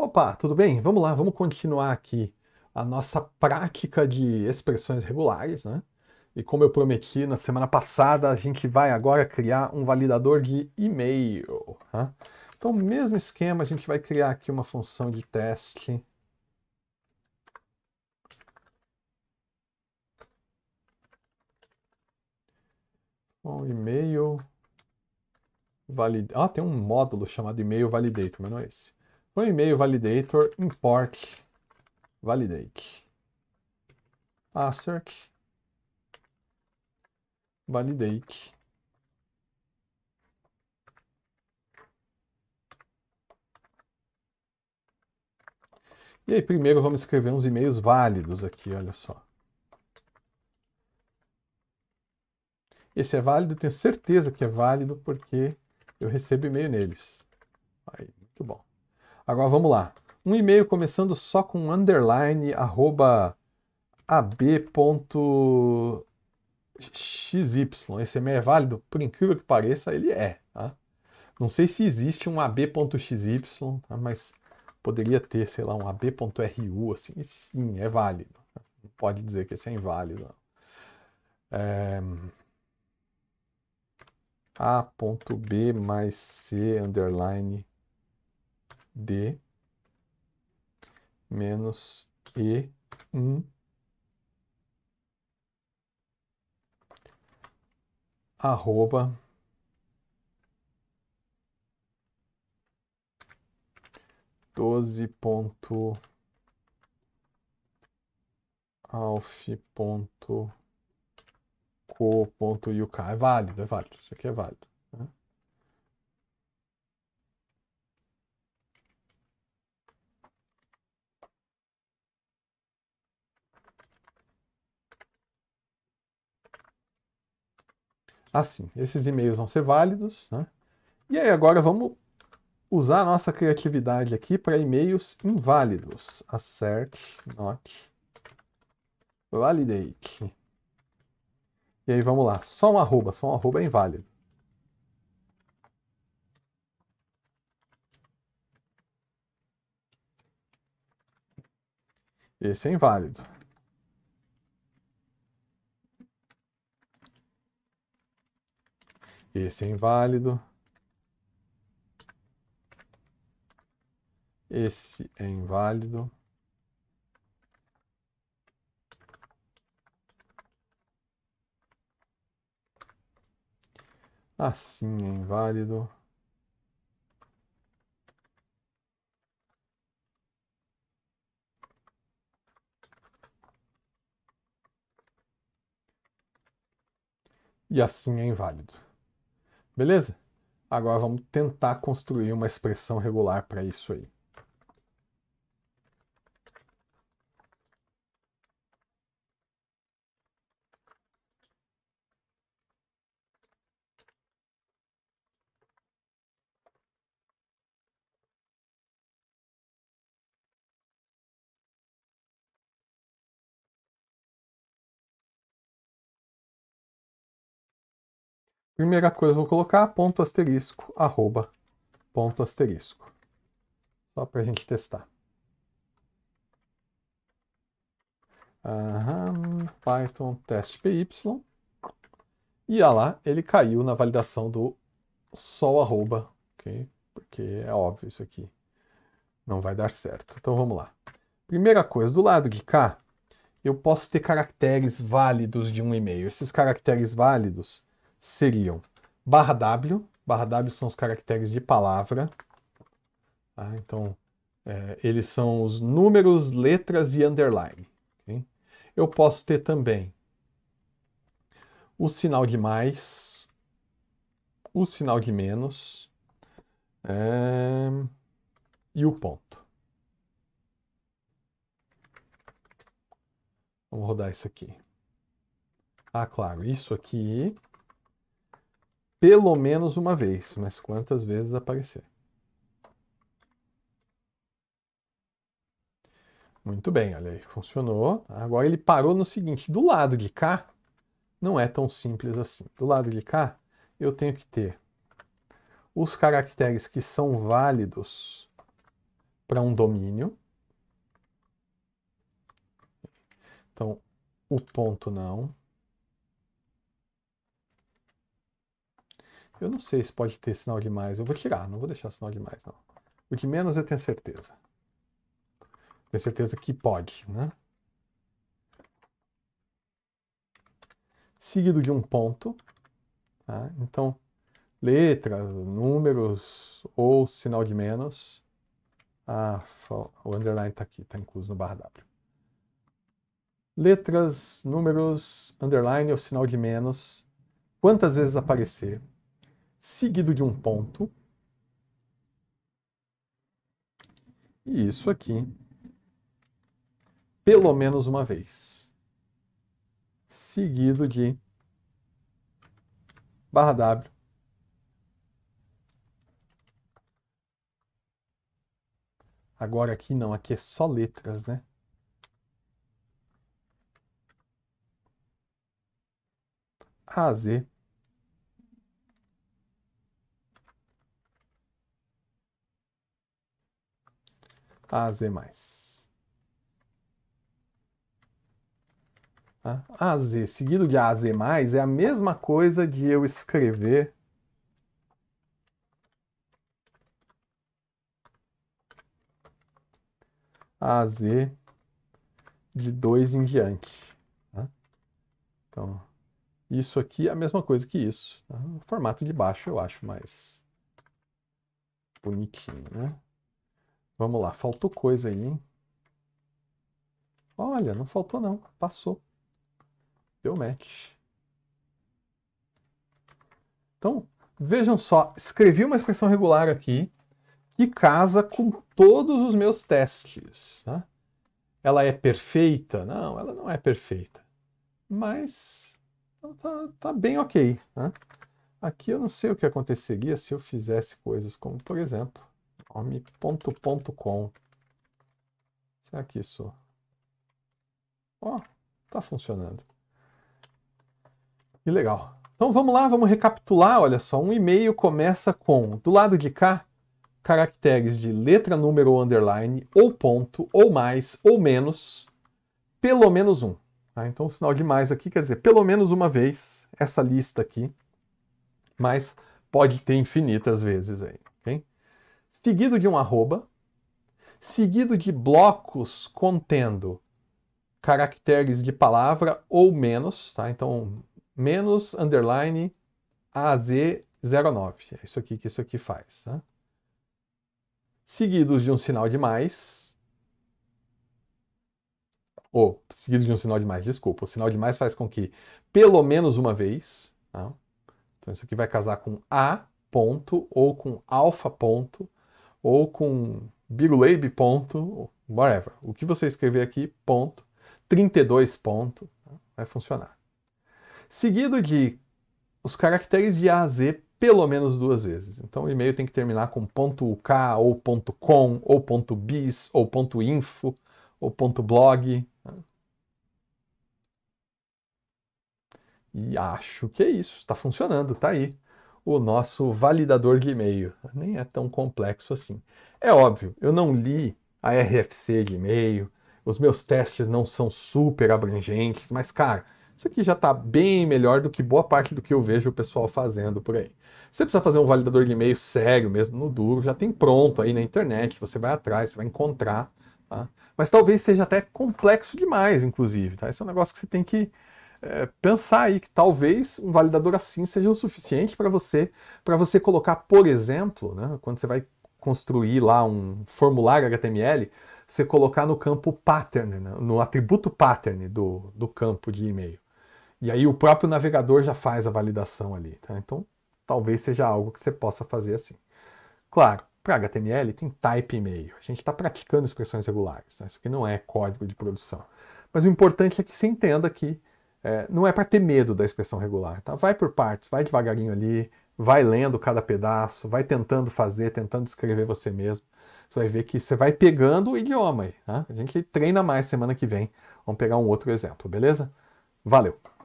Opa, tudo bem? Vamos lá, vamos continuar aqui a nossa prática de expressões regulares, né? E como eu prometi na semana passada, a gente vai agora criar um validador de e-mail. Tá? Então, mesmo esquema, a gente vai criar aqui uma função de teste. Um e-mail valid... Ah, tem um módulo chamado e-mail validator, mas não é esse. O e-mail validator import validate. Assert validate. E aí, primeiro vamos escrever uns e-mails válidos aqui, olha só. Esse é válido, tenho certeza que é válido porque eu recebo e-mail neles. Aí, muito bom. Agora vamos lá. Um e-mail começando só com underline arroba ab.xy. Esse e-mail é válido? Por incrível que pareça, ele é. Tá? Não sei se existe um ab.xy, tá? mas poderia ter, sei lá, um ab.ru, assim, sim, é válido. Não pode dizer que esse é inválido. É... A.B mais C underline D menos E1 arroba doze ponto alf ponto co ponto uk é válido, é válido, isso aqui é válido assim, esses e-mails vão ser válidos, né? E aí agora vamos usar a nossa criatividade aqui para e-mails inválidos. Assert, not, validate. E aí vamos lá, só um arroba, só um arroba é inválido. Esse é inválido. Esse é inválido. Esse é inválido. Assim é inválido. E assim é inválido. Beleza? Agora vamos tentar construir uma expressão regular para isso aí. Primeira coisa, vou colocar ponto asterisco, arroba, ponto asterisco. Só para a gente testar. Aham, Python teste py. E olha lá, ele caiu na validação do sol arroba, ok? Porque é óbvio isso aqui. Não vai dar certo. Então vamos lá. Primeira coisa, do lado de cá, eu posso ter caracteres válidos de um e-mail. Esses caracteres válidos seriam barra W, barra W são os caracteres de palavra, tá? então é, eles são os números, letras e underline. Okay? Eu posso ter também o sinal de mais, o sinal de menos é, e o ponto. Vamos rodar isso aqui. Ah, claro, isso aqui pelo menos uma vez, mas quantas vezes aparecer. Muito bem, olha aí, funcionou. Agora ele parou no seguinte, do lado de cá, não é tão simples assim. Do lado de cá, eu tenho que ter os caracteres que são válidos para um domínio. Então, o ponto não, Eu não sei se pode ter sinal de mais. Eu vou tirar, não vou deixar sinal de mais, não. O de menos eu tenho certeza. Tenho certeza que pode, né? Seguido de um ponto. Tá? Então, letra, números ou sinal de menos. Ah, o underline está aqui, está incluso no barra W. Letras, números, underline ou sinal de menos. Quantas vezes aparecer? seguido de um ponto. E isso aqui, pelo menos uma vez, seguido de barra W. Agora aqui não, aqui é só letras, né? A, Z. AZ+. Tá? AZ seguido de AZ+, é a mesma coisa de eu escrever AZ de 2 em diante. Tá? Então, isso aqui é a mesma coisa que isso. Tá? O formato de baixo eu acho mais bonitinho, né? Vamos lá, faltou coisa aí, hein? Olha, não faltou não, passou. Deu match. Então, vejam só, escrevi uma expressão regular aqui que casa com todos os meus testes. Tá? Ela é perfeita? Não, ela não é perfeita. Mas tá, tá bem ok. Né? Aqui eu não sei o que aconteceria se eu fizesse coisas como, por exemplo, com Será que isso. É Ó, oh, tá funcionando. Que legal. Então vamos lá, vamos recapitular. Olha só, um e-mail começa com, do lado de cá, caracteres de letra, número ou underline, ou ponto, ou mais, ou menos, pelo menos um. Tá? Então o sinal de mais aqui quer dizer pelo menos uma vez essa lista aqui, mas pode ter infinitas vezes aí seguido de um arroba, seguido de blocos contendo caracteres de palavra ou menos, tá? Então, menos underline AZ09. É isso aqui que isso aqui faz, tá? Seguidos de um sinal de mais. Ou, seguidos de um sinal de mais, desculpa. O sinal de mais faz com que, pelo menos uma vez, tá? Então, isso aqui vai casar com A ponto ou com alfa ponto ou com biruleibe ponto, whatever. O que você escrever aqui, ponto, 32 ponto, né, vai funcionar. Seguido de os caracteres de A a Z pelo menos duas vezes. Então o e-mail tem que terminar com ponto .uk ou ponto .com ou ponto .bis ou ponto .info ou ponto .blog. Né. E acho que é isso. Está funcionando, tá aí o nosso validador de e-mail Nem é tão complexo assim. É óbvio, eu não li a RFC de e-mail os meus testes não são super abrangentes, mas cara, isso aqui já está bem melhor do que boa parte do que eu vejo o pessoal fazendo por aí. Você precisa fazer um validador de e-mail sério mesmo, no duro, já tem pronto aí na internet, você vai atrás, você vai encontrar. Tá? Mas talvez seja até complexo demais, inclusive. Tá? Esse é um negócio que você tem que é, pensar aí que talvez um validador assim seja o suficiente para você para você colocar, por exemplo, né, quando você vai construir lá um formulário HTML, você colocar no campo pattern, né, no atributo pattern do, do campo de e-mail. E aí o próprio navegador já faz a validação ali. Tá? Então, talvez seja algo que você possa fazer assim. Claro, para HTML tem type e-mail. A gente está praticando expressões regulares. Né? Isso aqui não é código de produção. Mas o importante é que você entenda que é, não é para ter medo da expressão regular, tá? Vai por partes, vai devagarinho ali, vai lendo cada pedaço, vai tentando fazer, tentando escrever você mesmo. Você vai ver que você vai pegando o idioma aí. Né? A gente treina mais semana que vem. Vamos pegar um outro exemplo, beleza? Valeu!